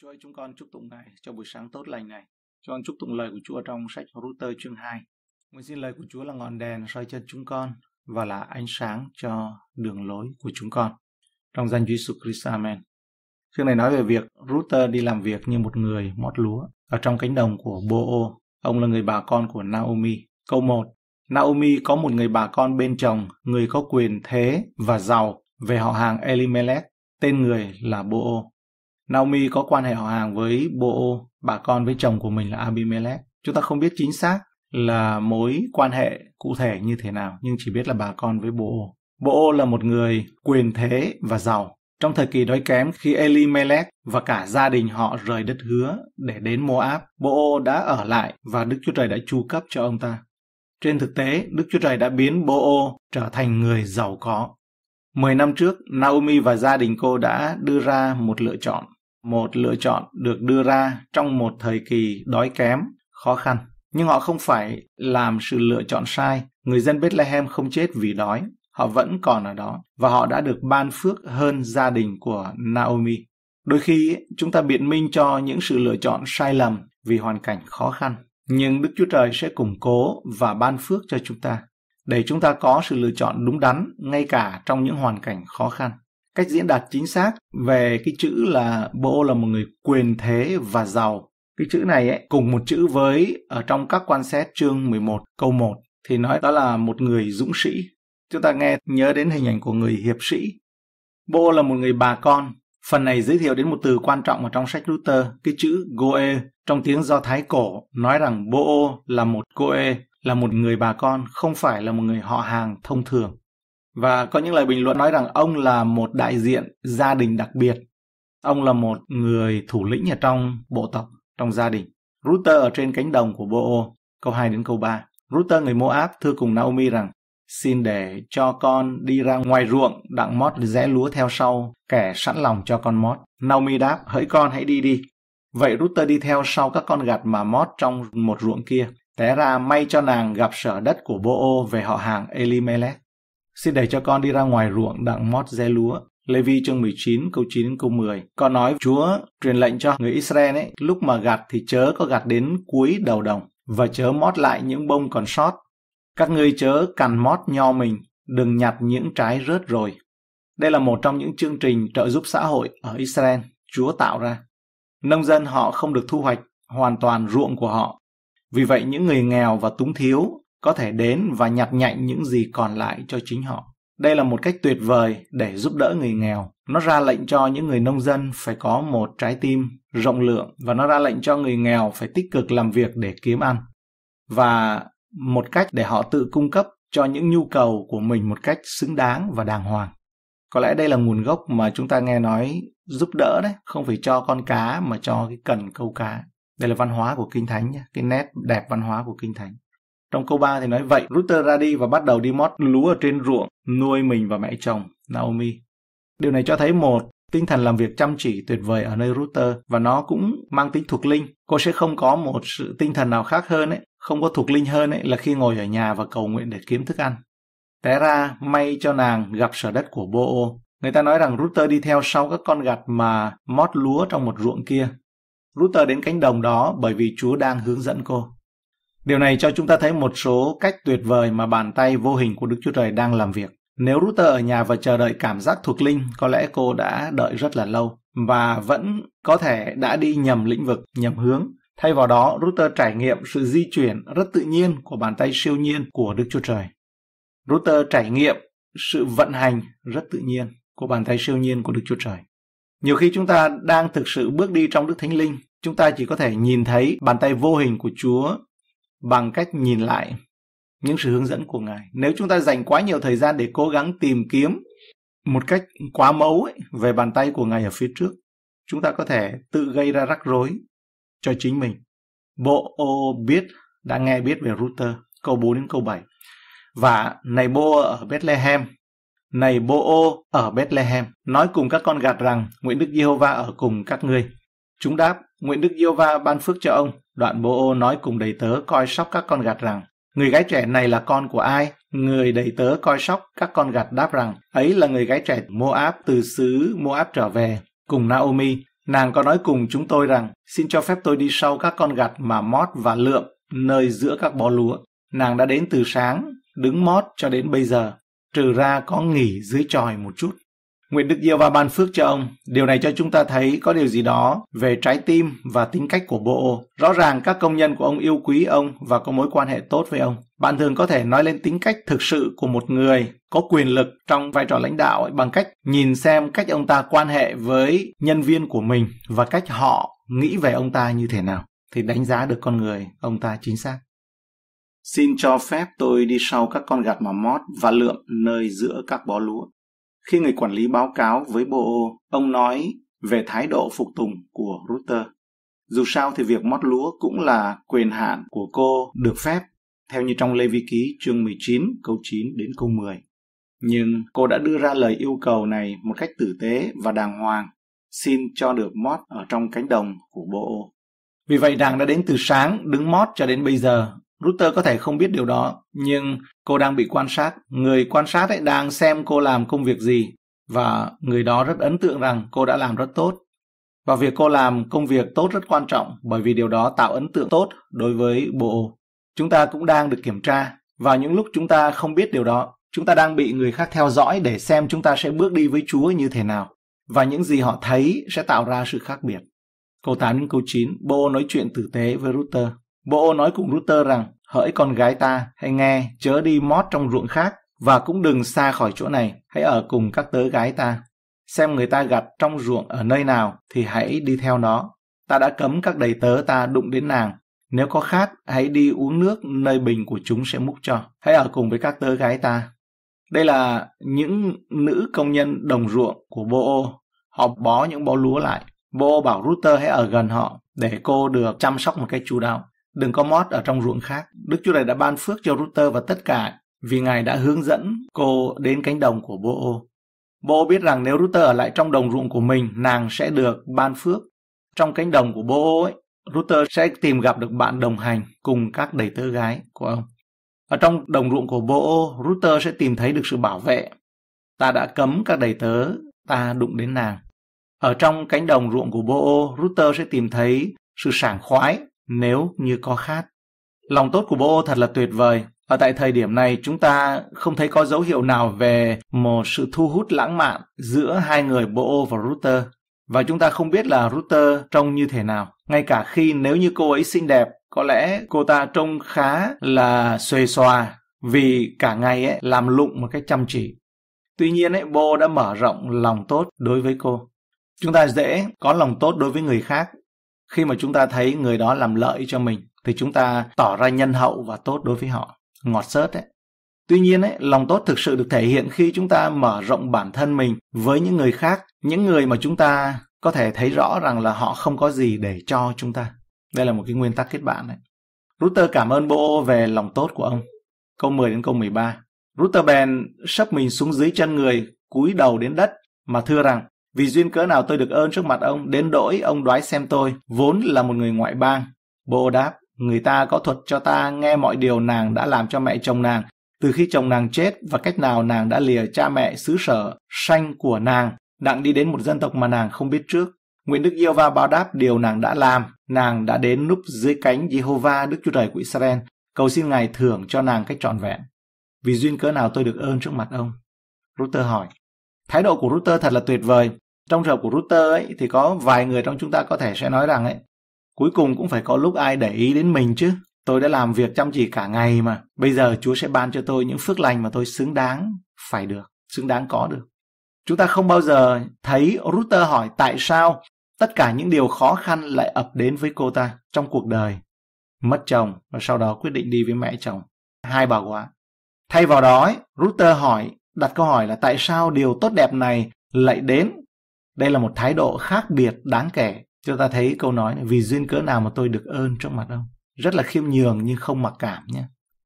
Chúa ơi, chúng con chúc tụng Ngài cho buổi sáng tốt lành này. Cho con chúc tụng lời của Chúa trong sách Router chương 2. Nguyện xin lời của Chúa là ngọn đèn soi chân chúng con và là ánh sáng cho đường lối của chúng con. Trong danh Chúa Jesus Christ, Amen. Chương này nói về việc Router đi làm việc như một người mót lúa ở trong cánh đồng của Bo-ô. Ông là người bà con của Naomi. Câu 1. Naomi có một người bà con bên chồng, người có quyền thế và giàu về họ hàng Elimelech, tên người là Bo-ô. Naomi có quan hệ họ hàng với Bo, bà con với chồng của mình là Abimelech. Chúng ta không biết chính xác là mối quan hệ cụ thể như thế nào, nhưng chỉ biết là bà con với Bo. Bo là một người quyền thế và giàu. Trong thời kỳ đói kém khi Eli Melech và cả gia đình họ rời đất hứa để đến Moab, Bo đã ở lại và Đức Chúa Trời đã chu cấp cho ông ta. Trên thực tế, Đức Chúa Trời đã biến Bo trở thành người giàu có. Mười năm trước, Naomi và gia đình cô đã đưa ra một lựa chọn một lựa chọn được đưa ra trong một thời kỳ đói kém, khó khăn. Nhưng họ không phải làm sự lựa chọn sai. Người dân Bethlehem không chết vì đói, họ vẫn còn ở đó và họ đã được ban phước hơn gia đình của Naomi. Đôi khi chúng ta biện minh cho những sự lựa chọn sai lầm vì hoàn cảnh khó khăn, nhưng Đức Chúa Trời sẽ củng cố và ban phước cho chúng ta để chúng ta có sự lựa chọn đúng đắn ngay cả trong những hoàn cảnh khó khăn cách diễn đạt chính xác về cái chữ là Bo là một người quyền thế và giàu. Cái chữ này ấy, cùng một chữ với ở trong các quan xét chương 11 câu 1 thì nói đó là một người dũng sĩ. Chúng ta nghe nhớ đến hình ảnh của người hiệp sĩ. Bo là một người bà con. Phần này giới thiệu đến một từ quan trọng ở trong sách Luther, cái chữ Goe trong tiếng Do Thái cổ nói rằng Bo là một Goe, là một người bà con, không phải là một người họ hàng thông thường. Và có những lời bình luận nói rằng ông là một đại diện gia đình đặc biệt. Ông là một người thủ lĩnh ở trong bộ tộc, trong gia đình. Router ở trên cánh đồng của boo câu 2 đến câu 3. Router người Moab thưa cùng Naomi rằng, xin để cho con đi ra ngoài ruộng đặng mót rẽ lúa theo sau kẻ sẵn lòng cho con mót naomi đáp hỡi con hãy đi đi vậy ruter đi theo sau các con gặt mà mót trong một ruộng kia té ra may cho nàng gặp sở đất của boo về họ hàng elimelech Xin để cho con đi ra ngoài ruộng đặng mót dê lúa. Lê-vi chương 19 câu 9 đến câu 10. Con nói Chúa truyền lệnh cho người Israel ấy, lúc mà gặt thì chớ có gặt đến cuối đầu đồng và chớ mót lại những bông còn sót. Các ngươi chớ cằn mót nho mình, đừng nhặt những trái rớt rồi. Đây là một trong những chương trình trợ giúp xã hội ở Israel Chúa tạo ra. Nông dân họ không được thu hoạch hoàn toàn ruộng của họ. Vì vậy những người nghèo và túng thiếu có thể đến và nhặt nhạnh những gì còn lại cho chính họ. Đây là một cách tuyệt vời để giúp đỡ người nghèo. Nó ra lệnh cho những người nông dân phải có một trái tim rộng lượng và nó ra lệnh cho người nghèo phải tích cực làm việc để kiếm ăn. Và một cách để họ tự cung cấp cho những nhu cầu của mình một cách xứng đáng và đàng hoàng. Có lẽ đây là nguồn gốc mà chúng ta nghe nói giúp đỡ đấy, không phải cho con cá mà cho cái cần câu cá. Đây là văn hóa của Kinh Thánh nhé, cái nét đẹp văn hóa của Kinh Thánh. Trong câu 3 thì nói vậy, Ruther ra đi và bắt đầu đi mót lúa ở trên ruộng, nuôi mình và mẹ chồng, Naomi. Điều này cho thấy một, tinh thần làm việc chăm chỉ tuyệt vời ở nơi Ruther và nó cũng mang tính thuộc linh. Cô sẽ không có một sự tinh thần nào khác hơn ấy, không có thuộc linh hơn ấy là khi ngồi ở nhà và cầu nguyện để kiếm thức ăn. Té ra, may cho nàng gặp sở đất của Bo-ô. Người ta nói rằng Ruther đi theo sau các con gặt mà mót lúa trong một ruộng kia. Ruther đến cánh đồng đó bởi vì Chúa đang hướng dẫn cô. Điều này cho chúng ta thấy một số cách tuyệt vời mà bàn tay vô hình của Đức Chúa Trời đang làm việc. Nếu router ở nhà và chờ đợi cảm giác thuộc linh, có lẽ cô đã đợi rất là lâu và vẫn có thể đã đi nhầm lĩnh vực, nhầm hướng. Thay vào đó, router trải nghiệm sự di chuyển rất tự nhiên của bàn tay siêu nhiên của Đức Chúa Trời. Router trải nghiệm sự vận hành rất tự nhiên của bàn tay siêu nhiên của Đức Chúa Trời. Nhiều khi chúng ta đang thực sự bước đi trong Đức Thánh Linh, chúng ta chỉ có thể nhìn thấy bàn tay vô hình của Chúa bằng cách nhìn lại những sự hướng dẫn của Ngài. Nếu chúng ta dành quá nhiều thời gian để cố gắng tìm kiếm một cách quá mẫu ấy, về bàn tay của Ngài ở phía trước, chúng ta có thể tự gây ra rắc rối cho chính mình. Bộ ô biết, đã nghe biết về router, câu 4 đến câu 7. Và này bộ ở Bethlehem, này bộ ở Bethlehem, nói cùng các con gạt rằng Nguyễn Đức Giê-hô-va ở cùng các ngươi. Chúng đáp, nguyện Đức Diêu Va ban phước cho ông. Đoạn bố ô nói cùng đầy tớ coi sóc các con gặt rằng, người gái trẻ này là con của ai? Người đầy tớ coi sóc các con gặt đáp rằng, ấy là người gái trẻ Moab từ xứ Moab trở về, cùng Naomi. Nàng có nói cùng chúng tôi rằng, xin cho phép tôi đi sau các con gặt mà mót và lượm, nơi giữa các bó lúa. Nàng đã đến từ sáng, đứng mót cho đến bây giờ, trừ ra có nghỉ dưới tròi một chút. Nguyện Đức Diêu và ban phước cho ông. Điều này cho chúng ta thấy có điều gì đó về trái tim và tính cách của Bộ. Rõ ràng các công nhân của ông yêu quý ông và có mối quan hệ tốt với ông. Bạn thường có thể nói lên tính cách thực sự của một người có quyền lực trong vai trò lãnh đạo bằng cách nhìn xem cách ông ta quan hệ với nhân viên của mình và cách họ nghĩ về ông ta như thế nào thì đánh giá được con người ông ta chính xác. Xin cho phép tôi đi sau các con gặt mà mót và lượm nơi giữa các bó lúa khi người quản lý báo cáo với BO, ông nói về thái độ phục tùng của router. Dù sao thì việc mót lúa cũng là quyền hạn của cô được phép, theo như trong Lê Vi Ký chương 19 câu 9 đến câu 10. Nhưng cô đã đưa ra lời yêu cầu này một cách tử tế và đàng hoàng, xin cho được mót ở trong cánh đồng của bộ. Vì vậy Đàng đã đến từ sáng, đứng mót cho đến bây giờ Router có thể không biết điều đó, nhưng cô đang bị quan sát. Người quan sát ấy đang xem cô làm công việc gì và người đó rất ấn tượng rằng cô đã làm rất tốt. Và việc cô làm công việc tốt rất quan trọng bởi vì điều đó tạo ấn tượng tốt đối với bộ. Chúng ta cũng đang được kiểm tra và những lúc chúng ta không biết điều đó, chúng ta đang bị người khác theo dõi để xem chúng ta sẽ bước đi với Chúa như thế nào và những gì họ thấy sẽ tạo ra sự khác biệt. Câu 8 đến câu 9, Bo nói chuyện tử tế với Router. Bo nói cùng Router rằng, hỡi con gái ta, hãy nghe, chớ đi mót trong ruộng khác, và cũng đừng xa khỏi chỗ này, hãy ở cùng các tớ gái ta. Xem người ta gặt trong ruộng ở nơi nào thì hãy đi theo nó. Ta đã cấm các đầy tớ ta đụng đến nàng. Nếu có khác, hãy đi uống nước nơi bình của chúng sẽ múc cho. Hãy ở cùng với các tớ gái ta. Đây là những nữ công nhân đồng ruộng của Bo. Họ bó những bó lúa lại. Bo bảo Router hãy ở gần họ để cô được chăm sóc một cách chú đáo đừng có mót ở trong ruộng khác. Đức Chúa Trời đã ban phước cho Ruther và tất cả vì Ngài đã hướng dẫn cô đến cánh đồng của Bô-ô. Bô biết rằng nếu Ruther ở lại trong đồng ruộng của mình, nàng sẽ được ban phước. Trong cánh đồng của Bô ấy, Ruther sẽ tìm gặp được bạn đồng hành cùng các đầy tớ gái của ông. Ở trong đồng ruộng của Bô-ô, Ruther sẽ tìm thấy được sự bảo vệ. Ta đã cấm các đầy tớ, ta đụng đến nàng. Ở trong cánh đồng ruộng của Bô-ô, Ruther sẽ tìm thấy sự sảng khoái nếu như có khát. Lòng tốt của Bo thật là tuyệt vời. Ở tại thời điểm này chúng ta không thấy có dấu hiệu nào về một sự thu hút lãng mạn giữa hai người Bo và Router. Và chúng ta không biết là Router trông như thế nào. Ngay cả khi nếu như cô ấy xinh đẹp, có lẽ cô ta trông khá là xuề xòa vì cả ngày ấy làm lụng một cách chăm chỉ. Tuy nhiên ấy, Bo đã mở rộng lòng tốt đối với cô. Chúng ta dễ có lòng tốt đối với người khác khi mà chúng ta thấy người đó làm lợi cho mình thì chúng ta tỏ ra nhân hậu và tốt đối với họ ngọt sớt đấy tuy nhiên ấy, lòng tốt thực sự được thể hiện khi chúng ta mở rộng bản thân mình với những người khác những người mà chúng ta có thể thấy rõ rằng là họ không có gì để cho chúng ta đây là một cái nguyên tắc kết bạn đấy Router cảm ơn Bo về lòng tốt của ông. Câu 10 đến câu 13. Router bèn sắp mình xuống dưới chân người, cúi đầu đến đất mà thưa rằng vì duyên cớ nào tôi được ơn trước mặt ông, đến đổi ông đoái xem tôi, vốn là một người ngoại bang. Bộ đáp, người ta có thuật cho ta nghe mọi điều nàng đã làm cho mẹ chồng nàng, từ khi chồng nàng chết và cách nào nàng đã lìa cha mẹ xứ sở, sanh của nàng, đặng đi đến một dân tộc mà nàng không biết trước. Nguyễn Đức Yêu Va báo đáp điều nàng đã làm, nàng đã đến núp dưới cánh Jehovah Đức Chúa Trời của Israel, cầu xin Ngài thưởng cho nàng cách trọn vẹn. Vì duyên cớ nào tôi được ơn trước mặt ông? Router hỏi. Thái độ của Router thật là tuyệt vời trong trường hợp của router ấy thì có vài người trong chúng ta có thể sẽ nói rằng ấy cuối cùng cũng phải có lúc ai để ý đến mình chứ tôi đã làm việc chăm chỉ cả ngày mà bây giờ chúa sẽ ban cho tôi những phước lành mà tôi xứng đáng phải được xứng đáng có được chúng ta không bao giờ thấy router hỏi tại sao tất cả những điều khó khăn lại ập đến với cô ta trong cuộc đời mất chồng và sau đó quyết định đi với mẹ chồng hai bà quá thay vào đó router hỏi đặt câu hỏi là tại sao điều tốt đẹp này lại đến đây là một thái độ khác biệt đáng kể. Chúng ta thấy câu nói này, vì duyên cớ nào mà tôi được ơn trong mặt ông. Rất là khiêm nhường nhưng không mặc cảm nhé.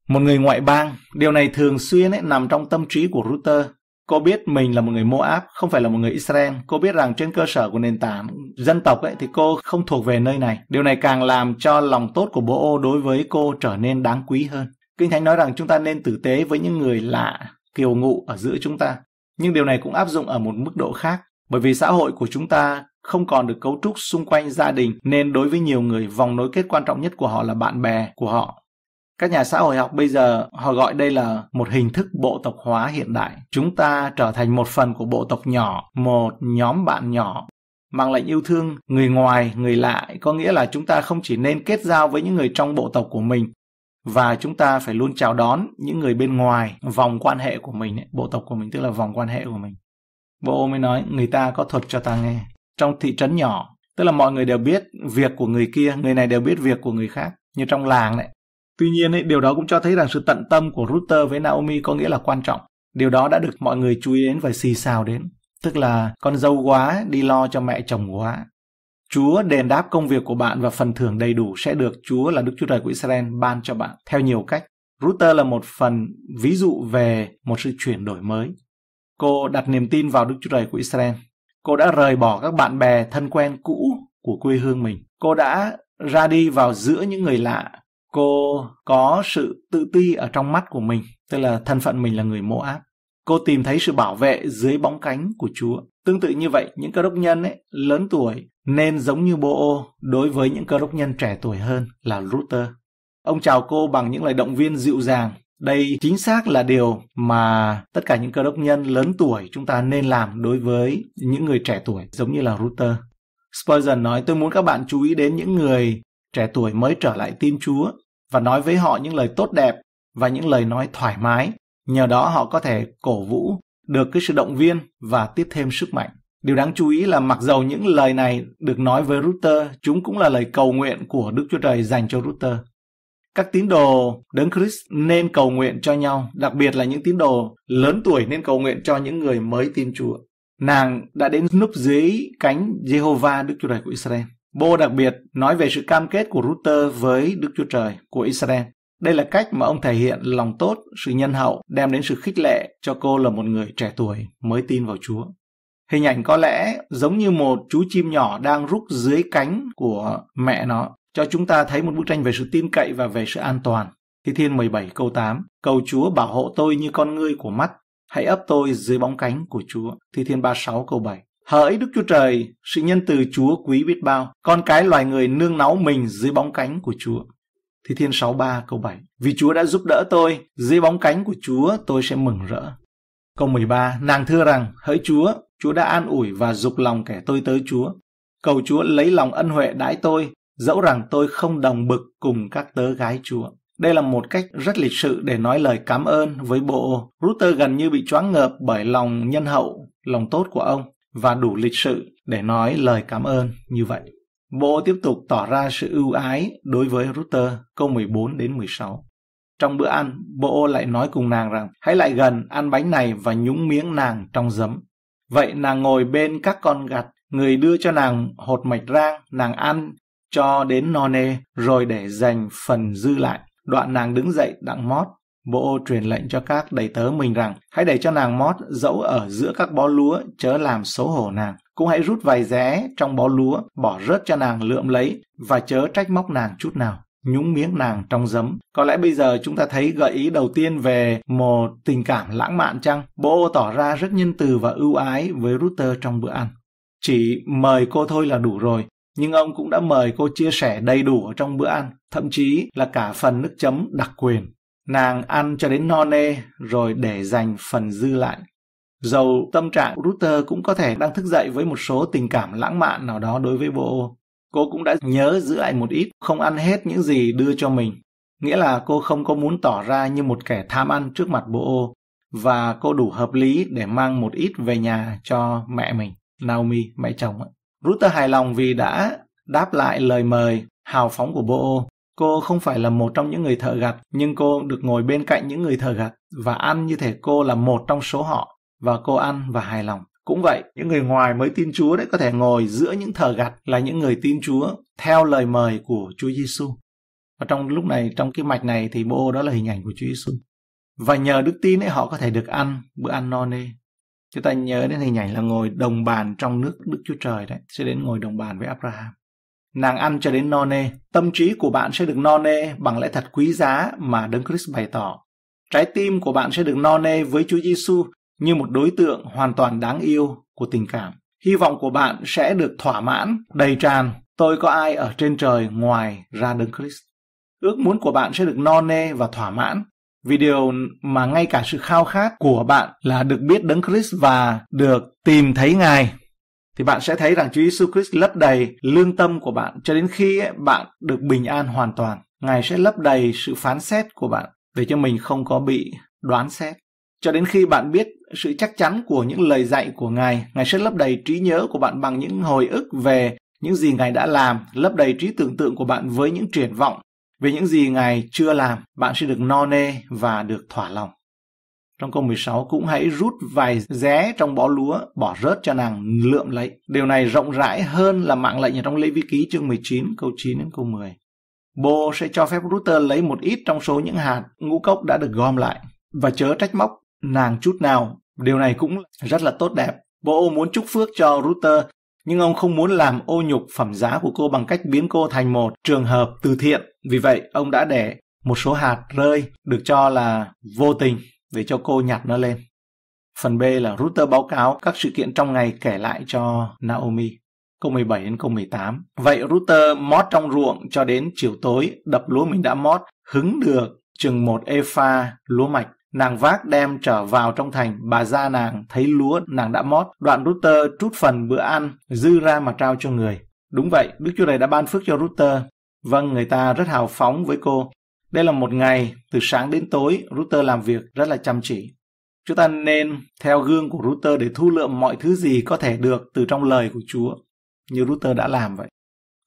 Một người ngoại bang, điều này thường xuyên ấy, nằm trong tâm trí của Router. Cô biết mình là một người Moab, không phải là một người Israel. Cô biết rằng trên cơ sở của nền tảng dân tộc ấy, thì cô không thuộc về nơi này. Điều này càng làm cho lòng tốt của bố ô đối với cô trở nên đáng quý hơn. Kinh Thánh nói rằng chúng ta nên tử tế với những người lạ, kiều ngụ ở giữa chúng ta. Nhưng điều này cũng áp dụng ở một mức độ khác. Bởi vì xã hội của chúng ta không còn được cấu trúc xung quanh gia đình nên đối với nhiều người vòng nối kết quan trọng nhất của họ là bạn bè của họ. Các nhà xã hội học bây giờ họ gọi đây là một hình thức bộ tộc hóa hiện đại. Chúng ta trở thành một phần của bộ tộc nhỏ, một nhóm bạn nhỏ mang lệnh yêu thương người ngoài, người lạ có nghĩa là chúng ta không chỉ nên kết giao với những người trong bộ tộc của mình và chúng ta phải luôn chào đón những người bên ngoài vòng quan hệ của mình, bộ tộc của mình tức là vòng quan hệ của mình và mới nói, người ta có thuật cho ta nghe. Trong thị trấn nhỏ, tức là mọi người đều biết việc của người kia, người này đều biết việc của người khác, như trong làng đấy. Tuy nhiên, ấy, điều đó cũng cho thấy rằng sự tận tâm của Router với Naomi có nghĩa là quan trọng. Điều đó đã được mọi người chú ý đến và xì xào đến. Tức là con dâu quá đi lo cho mẹ chồng quá. Chúa đền đáp công việc của bạn và phần thưởng đầy đủ sẽ được Chúa là Đức Chúa Trời của Israel ban cho bạn theo nhiều cách. Router là một phần ví dụ về một sự chuyển đổi mới. Cô đặt niềm tin vào Đức Chúa Trời của Israel. Cô đã rời bỏ các bạn bè thân quen cũ của quê hương mình. Cô đã ra đi vào giữa những người lạ. Cô có sự tự ti ở trong mắt của mình, tức là thân phận mình là người mỗ áp. Cô tìm thấy sự bảo vệ dưới bóng cánh của Chúa. Tương tự như vậy, những cơ đốc nhân ấy, lớn tuổi nên giống như bô ô đối với những cơ đốc nhân trẻ tuổi hơn là Luther. Ông chào cô bằng những lời động viên dịu dàng đây chính xác là điều mà tất cả những cơ đốc nhân lớn tuổi chúng ta nên làm đối với những người trẻ tuổi giống như là Router. Spurgeon nói tôi muốn các bạn chú ý đến những người trẻ tuổi mới trở lại tin Chúa và nói với họ những lời tốt đẹp và những lời nói thoải mái. Nhờ đó họ có thể cổ vũ được cái sự động viên và tiếp thêm sức mạnh. Điều đáng chú ý là mặc dầu những lời này được nói với Router, chúng cũng là lời cầu nguyện của Đức Chúa Trời dành cho Router các tín đồ đấng Christ nên cầu nguyện cho nhau, đặc biệt là những tín đồ lớn tuổi nên cầu nguyện cho những người mới tin Chúa. Nàng đã đến núp dưới cánh Jehovah Đức Chúa Trời của Israel. Bô đặc biệt nói về sự cam kết của Ruther với Đức Chúa Trời của Israel. Đây là cách mà ông thể hiện lòng tốt, sự nhân hậu, đem đến sự khích lệ cho cô là một người trẻ tuổi mới tin vào Chúa. Hình ảnh có lẽ giống như một chú chim nhỏ đang rúc dưới cánh của mẹ nó cho chúng ta thấy một bức tranh về sự tin cậy và về sự an toàn. Thi Thiên 17 câu 8 Cầu Chúa bảo hộ tôi như con ngươi của mắt, hãy ấp tôi dưới bóng cánh của Chúa. Thi Thiên 36 câu 7 Hỡi Đức Chúa Trời, sự nhân từ Chúa quý biết bao, con cái loài người nương náu mình dưới bóng cánh của Chúa. Thi Thiên 63 câu 7 Vì Chúa đã giúp đỡ tôi, dưới bóng cánh của Chúa tôi sẽ mừng rỡ. Câu 13 Nàng thưa rằng, hỡi Chúa, Chúa đã an ủi và dục lòng kẻ tôi tới Chúa. Cầu Chúa lấy lòng ân huệ đãi tôi, dẫu rằng tôi không đồng bực cùng các tớ gái chúa. Đây là một cách rất lịch sự để nói lời cảm ơn với bộ. Router gần như bị choáng ngợp bởi lòng nhân hậu, lòng tốt của ông và đủ lịch sự để nói lời cảm ơn như vậy. Bộ tiếp tục tỏ ra sự ưu ái đối với Router câu 14 đến 16. Trong bữa ăn, bộ lại nói cùng nàng rằng hãy lại gần ăn bánh này và nhúng miếng nàng trong giấm. Vậy nàng ngồi bên các con gặt, người đưa cho nàng hột mạch rang, nàng ăn cho đến no nê rồi để dành phần dư lại. Đoạn nàng đứng dậy đặng mót. Bộ truyền lệnh cho các đầy tớ mình rằng hãy để cho nàng mót dẫu ở giữa các bó lúa chớ làm xấu hổ nàng. Cũng hãy rút vài ré trong bó lúa bỏ rớt cho nàng lượm lấy và chớ trách móc nàng chút nào nhúng miếng nàng trong giấm. Có lẽ bây giờ chúng ta thấy gợi ý đầu tiên về một tình cảm lãng mạn chăng? Bộ tỏ ra rất nhân từ và ưu ái với Router trong bữa ăn. Chỉ mời cô thôi là đủ rồi, nhưng ông cũng đã mời cô chia sẻ đầy đủ ở trong bữa ăn, thậm chí là cả phần nước chấm đặc quyền. Nàng ăn cho đến no nê rồi để dành phần dư lại. Dầu tâm trạng Router cũng có thể đang thức dậy với một số tình cảm lãng mạn nào đó đối với bộ Cô cũng đã nhớ giữ lại một ít, không ăn hết những gì đưa cho mình. Nghĩa là cô không có muốn tỏ ra như một kẻ tham ăn trước mặt bộ và cô đủ hợp lý để mang một ít về nhà cho mẹ mình, Naomi, mẹ chồng ấy. Router hài lòng vì đã đáp lại lời mời hào phóng của Bo. Cô không phải là một trong những người thợ gặt, nhưng cô được ngồi bên cạnh những người thợ gặt và ăn như thể cô là một trong số họ và cô ăn và hài lòng. Cũng vậy, những người ngoài mới tin Chúa đấy có thể ngồi giữa những thờ gặt là những người tin Chúa theo lời mời của Chúa Giêsu. Và trong lúc này, trong cái mạch này thì bộ đó là hình ảnh của Chúa Giêsu. Và nhờ đức tin ấy họ có thể được ăn bữa ăn no nê Chúng ta nhớ đến hình ảnh là ngồi đồng bàn trong nước Đức Chúa Trời đấy, sẽ đến ngồi đồng bàn với Abraham. Nàng ăn cho đến no nê, tâm trí của bạn sẽ được no nê bằng lẽ thật quý giá mà Đấng Christ bày tỏ. Trái tim của bạn sẽ được no nê với Chúa Giêsu như một đối tượng hoàn toàn đáng yêu của tình cảm. Hy vọng của bạn sẽ được thỏa mãn, đầy tràn. Tôi có ai ở trên trời ngoài ra Đấng Christ. Ước muốn của bạn sẽ được no nê và thỏa mãn vì điều mà ngay cả sự khao khát của bạn là được biết đấng Christ và được tìm thấy ngài thì bạn sẽ thấy rằng Chúa Giêsu Christ lấp đầy lương tâm của bạn cho đến khi bạn được bình an hoàn toàn. Ngài sẽ lấp đầy sự phán xét của bạn để cho mình không có bị đoán xét. Cho đến khi bạn biết sự chắc chắn của những lời dạy của Ngài, Ngài sẽ lấp đầy trí nhớ của bạn bằng những hồi ức về những gì Ngài đã làm, lấp đầy trí tưởng tượng của bạn với những triển vọng vì những gì Ngài chưa làm, bạn sẽ được no nê và được thỏa lòng. Trong câu 16 cũng hãy rút vài ré trong bó lúa, bỏ rớt cho nàng lượm lấy. Điều này rộng rãi hơn là mạng lệnh ở trong Lê Vi Ký chương 19 câu 9 đến câu 10. Bồ sẽ cho phép router lấy một ít trong số những hạt ngũ cốc đã được gom lại và chớ trách móc nàng chút nào. Điều này cũng rất là tốt đẹp. Bồ muốn chúc phước cho router nhưng ông không muốn làm ô nhục phẩm giá của cô bằng cách biến cô thành một trường hợp từ thiện. Vì vậy, ông đã để một số hạt rơi được cho là vô tình để cho cô nhặt nó lên. Phần B là router báo cáo các sự kiện trong ngày kể lại cho Naomi. Câu 17 đến câu 18. Vậy router mót trong ruộng cho đến chiều tối, đập lúa mình đã mót, hứng được chừng một epha lúa mạch Nàng vác đem trở vào trong thành, bà ra nàng thấy lúa nàng đã mót, đoạn Router trút phần bữa ăn, dư ra mà trao cho người. Đúng vậy, Đức Chúa này đã ban phước cho Router. Vâng, người ta rất hào phóng với cô. Đây là một ngày, từ sáng đến tối, Router làm việc rất là chăm chỉ. Chúng ta nên theo gương của Router để thu lượm mọi thứ gì có thể được từ trong lời của Chúa, như Router đã làm vậy.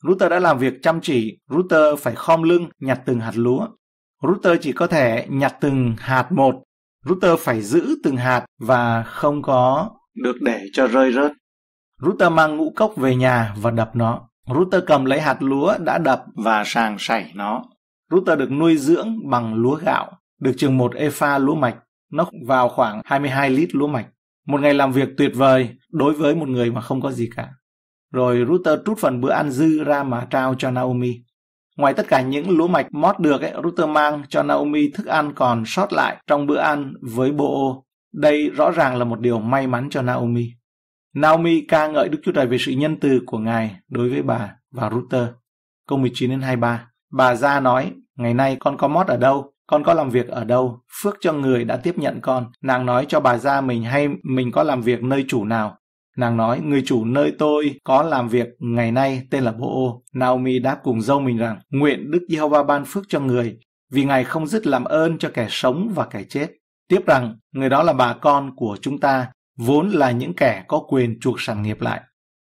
Router đã làm việc chăm chỉ, Router phải khom lưng nhặt từng hạt lúa, router chỉ có thể nhặt từng hạt một, router phải giữ từng hạt và không có được để cho rơi rớt. Router mang ngũ cốc về nhà và đập nó. Router cầm lấy hạt lúa đã đập và sàng sảy nó. Router được nuôi dưỡng bằng lúa gạo, được chừng một efa lúa mạch, nó vào khoảng 22 lít lúa mạch. Một ngày làm việc tuyệt vời đối với một người mà không có gì cả. Rồi router trút phần bữa ăn dư ra mà trao cho Naomi. Ngoài tất cả những lúa mạch mót được, ấy, Ruther mang cho Naomi thức ăn còn sót lại trong bữa ăn với bộ ô. Đây rõ ràng là một điều may mắn cho Naomi. Naomi ca ngợi Đức Chúa Trời về sự nhân từ của Ngài đối với bà và Ruther. Câu 19 đến 23. Bà ra nói, ngày nay con có mót ở đâu? Con có làm việc ở đâu? Phước cho người đã tiếp nhận con. Nàng nói cho bà ra mình hay mình có làm việc nơi chủ nào. Nàng nói, người chủ nơi tôi có làm việc ngày nay tên là bộ ô Naomi đáp cùng dâu mình rằng, nguyện Đức Giê-hô-va ban phước cho người, vì Ngài không dứt làm ơn cho kẻ sống và kẻ chết. Tiếp rằng, người đó là bà con của chúng ta, vốn là những kẻ có quyền chuộc sản nghiệp lại.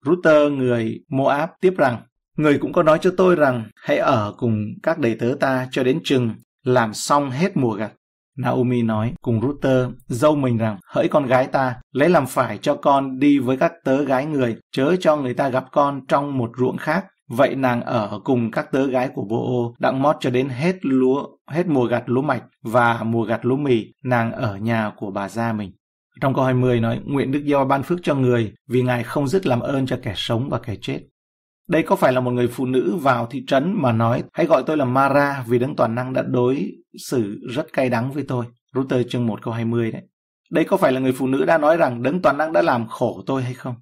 Router người Moab tiếp rằng, người cũng có nói cho tôi rằng hãy ở cùng các đầy tớ ta cho đến chừng làm xong hết mùa gặt. Naomi nói cùng Ruter, dâu mình rằng, hỡi con gái ta, lấy làm phải cho con đi với các tớ gái người, chớ cho người ta gặp con trong một ruộng khác. Vậy nàng ở cùng các tớ gái của bố ô, đặng mót cho đến hết lúa, hết mùa gặt lúa mạch và mùa gặt lúa mì, nàng ở nhà của bà gia mình. Trong câu 20 nói, nguyện Đức giê ban phước cho người, vì Ngài không dứt làm ơn cho kẻ sống và kẻ chết. Đây có phải là một người phụ nữ vào thị trấn mà nói hãy gọi tôi là Mara vì Đấng Toàn Năng đã đối xử rất cay đắng với tôi. Router chương 1 câu 20 đấy. Đây có phải là người phụ nữ đã nói rằng Đấng Toàn Năng đã làm khổ tôi hay không?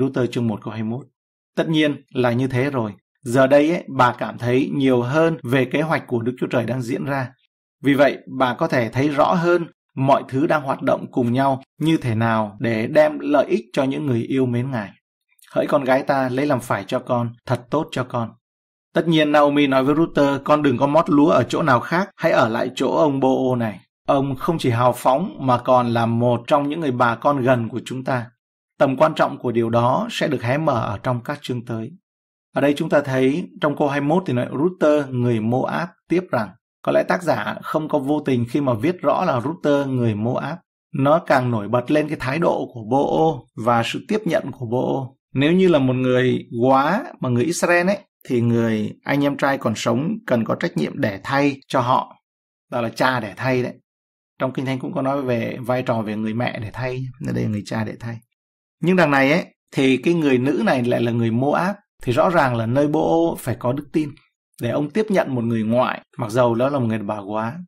Router chương 1 câu 21. Tất nhiên là như thế rồi. Giờ đây ấy, bà cảm thấy nhiều hơn về kế hoạch của Đức Chúa Trời đang diễn ra. Vì vậy, bà có thể thấy rõ hơn mọi thứ đang hoạt động cùng nhau như thế nào để đem lợi ích cho những người yêu mến Ngài hỡi con gái ta lấy làm phải cho con, thật tốt cho con. Tất nhiên Naomi nói với Ruther, con đừng có mót lúa ở chỗ nào khác, hãy ở lại chỗ ông Bo này. Ông không chỉ hào phóng mà còn là một trong những người bà con gần của chúng ta. Tầm quan trọng của điều đó sẽ được hé mở ở trong các chương tới. Ở đây chúng ta thấy trong câu 21 thì nói Ruther người Moab tiếp rằng có lẽ tác giả không có vô tình khi mà viết rõ là Ruther người Moab. Nó càng nổi bật lên cái thái độ của Bo và sự tiếp nhận của Bo nếu như là một người quá mà người Israel ấy thì người anh em trai còn sống cần có trách nhiệm để thay cho họ đó là cha để thay đấy trong kinh thánh cũng có nói về vai trò về người mẹ để thay ở đây là người cha để thay nhưng đằng này ấy thì cái người nữ này lại là người mô áp thì rõ ràng là nơi bô phải có đức tin để ông tiếp nhận một người ngoại mặc dầu đó là một người bà quá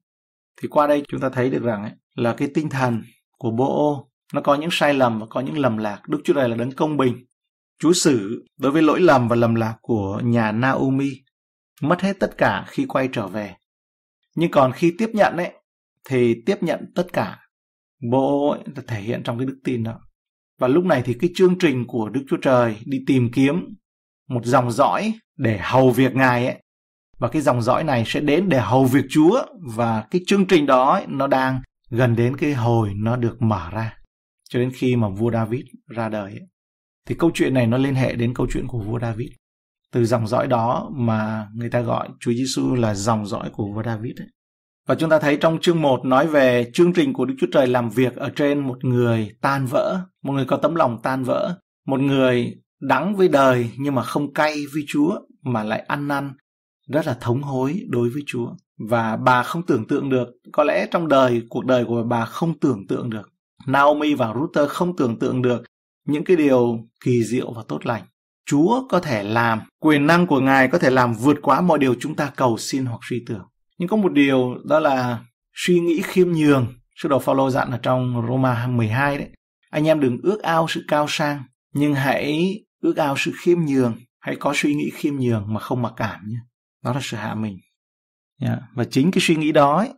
thì qua đây chúng ta thấy được rằng ấy, là cái tinh thần của bô nó có những sai lầm và có những lầm lạc đức chúa trời là đấng công bình Chú xử đối với lỗi lầm và lầm lạc của nhà Naomi, mất hết tất cả khi quay trở về. Nhưng còn khi tiếp nhận ấy, thì tiếp nhận tất cả. Bộ ấy thể hiện trong cái đức tin đó. Và lúc này thì cái chương trình của Đức Chúa Trời đi tìm kiếm một dòng dõi để hầu việc Ngài ấy. Và cái dòng dõi này sẽ đến để hầu việc Chúa và cái chương trình đó ấy, nó đang gần đến cái hồi nó được mở ra. Cho đến khi mà vua David ra đời ấy, thì câu chuyện này nó liên hệ đến câu chuyện của vua David từ dòng dõi đó mà người ta gọi Chúa Giêsu là dòng dõi của vua David ấy. Và chúng ta thấy trong chương 1 nói về chương trình của Đức Chúa Trời làm việc ở trên một người tan vỡ, một người có tấm lòng tan vỡ, một người đắng với đời nhưng mà không cay với Chúa mà lại ăn năn, rất là thống hối đối với Chúa. Và bà không tưởng tượng được, có lẽ trong đời, cuộc đời của bà không tưởng tượng được. Naomi và Ruther không tưởng tượng được những cái điều kỳ diệu và tốt lành. Chúa có thể làm, quyền năng của Ngài có thể làm vượt quá mọi điều chúng ta cầu xin hoặc suy tưởng. Nhưng có một điều đó là suy nghĩ khiêm nhường. Sứ đồ Phaolô dặn ở trong Roma 12 đấy. Anh em đừng ước ao sự cao sang, nhưng hãy ước ao sự khiêm nhường. Hãy có suy nghĩ khiêm nhường mà không mặc cảm nhé. Đó là sự hạ mình. Yeah. Dạ, và chính cái suy nghĩ đó ấy,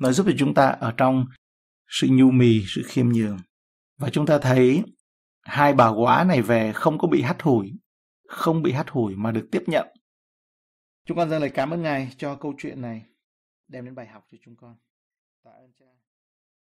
nó giúp cho chúng ta ở trong sự nhu mì, sự khiêm nhường. Và chúng ta thấy hai bà quá này về không có bị hắt hủi, không bị hắt hủi mà được tiếp nhận. Chúng con dâng lời cảm ơn Ngài cho câu chuyện này đem đến bài học cho chúng con. Tạ ơn cha.